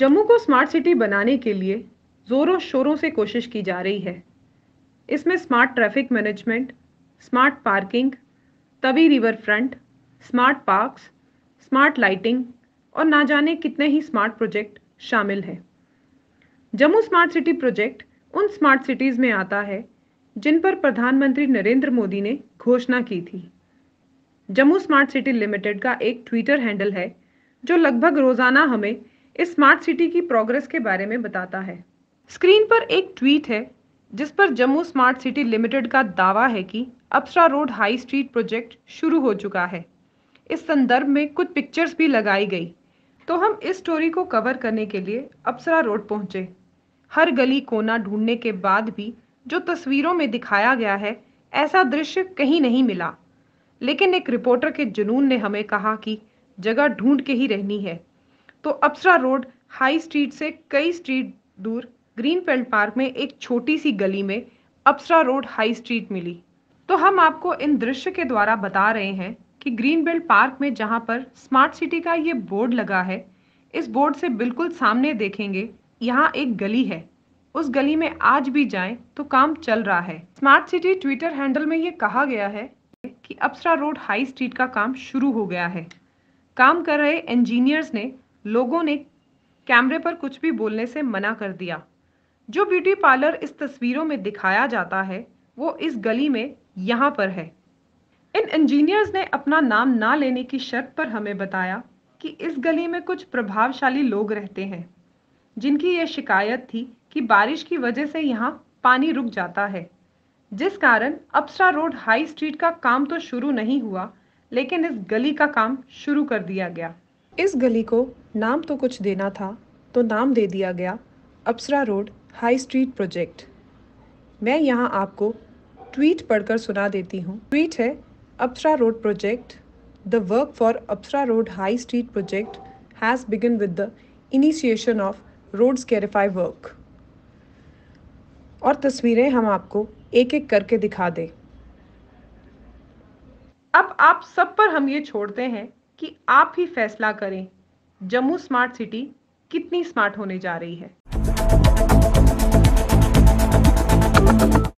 जम्मू को smart city बनाने के लिए ज़ोरों शोरों से कोशिश की जा रही है इसमें smart traffic management smart parking Tawi river front smart parks smart lighting और ना जाने कितने ही स्मार्ट प्रोजेक्ट शामिल हैं जम्मू स्मार्ट सिटी प्रोजेक्ट उन स्मार्ट सिटीज़ में आता है जिन पर प्रधानमंत्री नरेंद्र मोदी ने घोषणा की थी जम्मू स्मार्ट सिटी लिमिटेड का एक ट्विटर हैंडल है जो लगभग रोज़ाना हमें इस स्मार्ट सिटी की प्रोग्रेस के बारे में बताता है स्क्रीन पर एक ट्वीट है जिस पर जम्मू स्मार्ट सिटी लिमिटेड का दावा है कि Apsara road high street project शुरू हो चुका है इस संदर्भ में कुछ पिक्चर्स भी लगाई गई तो हम इस स्टोरी को कवर करने के लिए अप्सरा रोड पहुंचे हर गली कोना ढूंढने के बाद भी जो तस्वीरों में दिखाया गया है ऐसा दृश्य कहीं नहीं मिला लेकिन एक रिपोर्टर के जुनून ने हमें कहा कि जगह ढूंढ के ही रहनी है तो अप्सरा रोड हाई स्ट्रीट से कई स्ट्रीट दूर ग्रीनफील्ड पार्क में एक छोटी सी गली में अप्सरा रोड हाई स्ट्रीट मिली तो हम आपको इन दृश्य के द्वारा बता रहे हैं कि ग्रीन बेल्ट पार्क में जहाँ पर स्मार्ट सिटी का ये बोर्ड लगा है इस बोर्ड से बिल्कुल सामने देखेंगे यहाँ एक गली है उस गली में आज भी जाएं तो काम चल रहा है स्मार्ट सिटी ट्विटर हैंडल में ये कहा गया है कि अप्सरा रोड हाई स्ट्रीट का काम शुरू हो गया है काम कर रहे इंजीनियर्स ने लोगों ने कैमरे पर कुछ भी बोलने से मना कर दिया जो ब्यूटी पार्लर इस तस्वीरों में दिखाया जाता है वो इस गली में यहाँ पर है इन इंजीनियर्स ने अपना नाम ना लेने की शर्त पर हमें बताया कि इस गली में कुछ प्रभावशाली लोग रहते हैं जिनकी ये शिकायत थी कि बारिश की वजह से यहाँ पानी रुक जाता है जिस कारण अपसरा रोड हाई स्ट्रीट का काम तो शुरू नहीं हुआ लेकिन इस गली का काम शुरू कर दिया गया इस गली को नाम तो कुछ देना था तो नाम दे दिया गया Apsara road high street project मैं यहाँ आपको ट्वीट पढ़कर सुना देती हूँ ट्वीट है Apsara road project the work for Apsara road high street project has begun with the initiation of road scarify work और तस्वीरें हम आपको एक एक करके दिखा दें अब आप सब पर हम ये छोड़ते हैं कि आप ही फैसला करें जम्मू स्मार्ट सिटी कितनी स्मार्ट होने जा रही है